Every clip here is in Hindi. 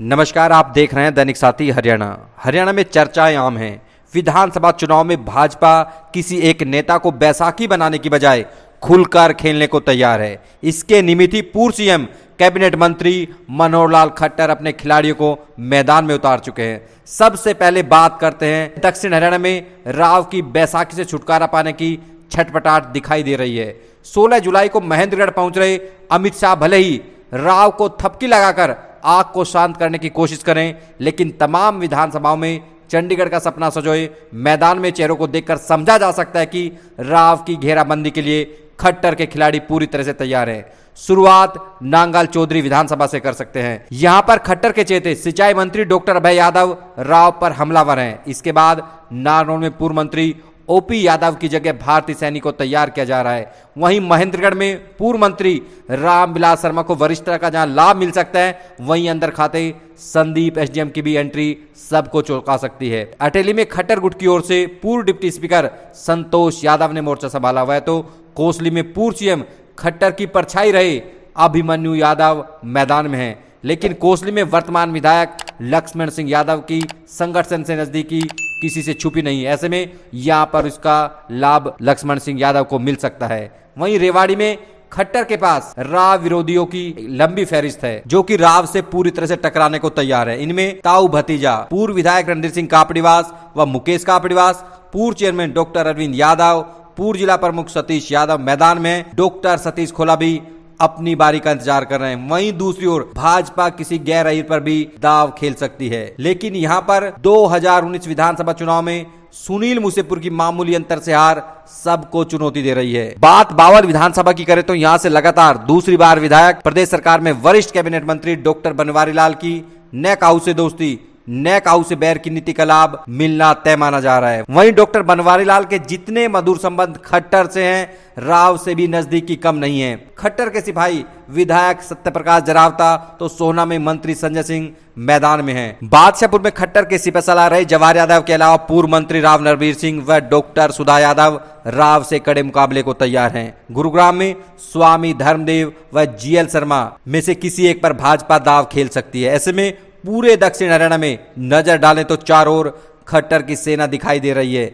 नमस्कार आप देख रहे हैं दैनिक साथी हरियाणा हरियाणा में चर्चाएं आम हैं विधानसभा चुनाव में भाजपा किसी एक नेता को बैसाखी बनाने की बजाय खुलकर खेलने को तैयार है इसके निमित्त ही पूर्व सीएम कैबिनेट मंत्री मनोहर लाल खट्टर अपने खिलाड़ियों को मैदान में उतार चुके हैं सबसे पहले बात करते हैं दक्षिण हरियाणा में राव की बैसाखी से छुटकारा पाने की छटपटाट दिखाई दे रही है 16 जुलाई को महेंद्रगढ़ पहुंच रहे अमित शाह भले ही राव को थपकी लगाकर आग को शांत करने की कोशिश करें लेकिन तमाम विधानसभाओं में चंडीगढ़ का सपना सजोए मैदान में चेहरों को देखकर समझा जा सकता है कि राव की घेराबंदी के लिए खट्टर के खिलाड़ी पूरी तरह से तैयार हैं शुरुआत नांगाल चौधरी विधानसभा से कर सकते हैं यहां पर खट्टर के चेते सिंचाई मंत्री डॉक्टर अभय यादव राव पर हमलावर हैं इसके बाद नारनौल में पूर्व मंत्री ओपी यादव की जगह भारतीय सैनिक को तैयार किया जा रहा है वहीं महेंद्रगढ़ में पूर्व मंत्री रामविलास शर्मा को वरिष्ठता का जहां लाभ मिल सकता है वहीं अंदर खाते संदीप एसडीएम की भी एंट्री सबको चौंका सकती है अटेली में खट्टर गुट की ओर से पूर्व डिप्टी स्पीकर संतोष यादव ने मोर्चा संभाला हुआ है तो कोसली में पूर्व सीएम खट्टर की परछाई रहे अभिमन्यु यादव मैदान में है लेकिन कोसली में वर्तमान विधायक लक्ष्मण सिंह यादव की संगठन से नजदीकी किसी से छुपी नहीं है ऐसे में यहाँ पर उसका लाभ लक्ष्मण सिंह यादव को मिल सकता है वहीं रेवाड़ी में खट्टर के पास राव विरोधियों की लंबी फहरिस्त है जो कि राव से पूरी तरह से टकराने को तैयार है इनमें ताऊ भतीजा पूर्व विधायक रणधीर सिंह कापड़ीवास व मुकेश कापड़ीवास पूर्व चेयरमैन डॉक्टर अरविंद यादव पूर्व जिला प्रमुख सतीश यादव मैदान में डॉक्टर सतीश खोला भी अपनी बारी का इंतजार कर रहे हैं वहीं दूसरी ओर भाजपा किसी गैर अहिर पर भी दाव खेल सकती है लेकिन यहाँ पर 2019 विधानसभा चुनाव में सुनील मुसेपुर की मामूली अंतर से हार सबको चुनौती दे रही है बात बावल विधानसभा की करें तो यहाँ से लगातार दूसरी बार विधायक प्रदेश सरकार में वरिष्ठ कैबिनेट मंत्री डॉक्टर बनवारी लाल की नेक से दोस्ती नेक हाउस बैर की नीति का लाभ मिलना तय माना जा रहा है वहीं डॉक्टर बनवारी लाल के जितने मधुर संबंध खट्टर से हैं राव से भी नजदीकी कम नहीं है खट्टर के सिपाही विधायक सत्य प्रकाश जरावता तो सोना में मंत्री संजय सिंह मैदान में हैं बादशाहपुर में खट्टर के सिपा सलाह रहे जवाहर यादव के अलावा पूर्व मंत्री राव नरवीर सिंह व डॉक्टर सुधा यादव राव से कड़े मुकाबले को तैयार हैं गुरुग्राम में स्वामी धर्मदेव व जीएल शर्मा में से किसी एक पर भाजपा दाव खेल सकती है ऐसे में पूरे दक्षिण हरियाणा में नजर डालें तो चार ओर खट्टर की सेना दिखाई दे रही है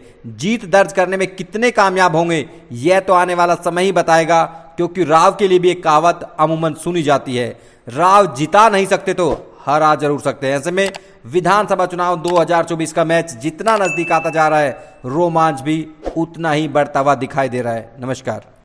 जीत दर्ज करने में कितने कामयाब होंगे यह तो आने वाला समय ही बताएगा क्योंकि राव के लिए भी एक कहावत अमूमन सुनी जाती है राव जिता नहीं सकते तो हरा जरूर सकते हैं ऐसे में विधानसभा चुनाव 2024 का मैच जितना नजदीक आता जा रहा है रोमांच भी उतना ही बढ़ता हुआ दिखाई दे रहा है नमस्कार